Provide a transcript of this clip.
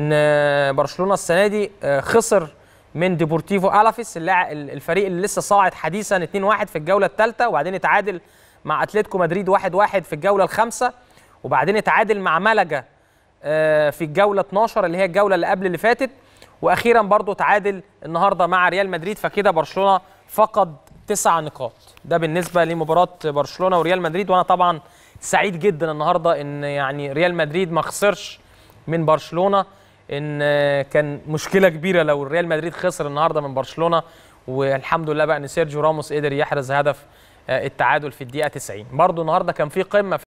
ان آه، برشلونه السنه دي آه، خسر من ديبورتيفو الافيس الفريق اللي لسه صاعد حديثا 2-1 في الجوله الثالثه وبعدين اتعادل مع اتلتيكو مدريد 1-1 في الجوله الخامسه وبعدين اتعادل مع ملجا آه، في الجوله 12 اللي هي الجوله اللي قبل اللي فاتت واخيرا برضه تعادل النهارده مع ريال مدريد فكده برشلونه فقد تسع نقاط ده بالنسبه لمباراه برشلونه وريال مدريد وانا طبعا سعيد جدا النهارده ان يعني ريال مدريد ما خسرش من برشلونه ان آه، كان مشكله كبيره لو ريال مدريد خسر النهارده من برشلونه والحمد لله بقى ان سيرجيو راموس قدر يحرز هدف آه، التعادل في الدقيقه 90 برضه النهارده كان في قمه في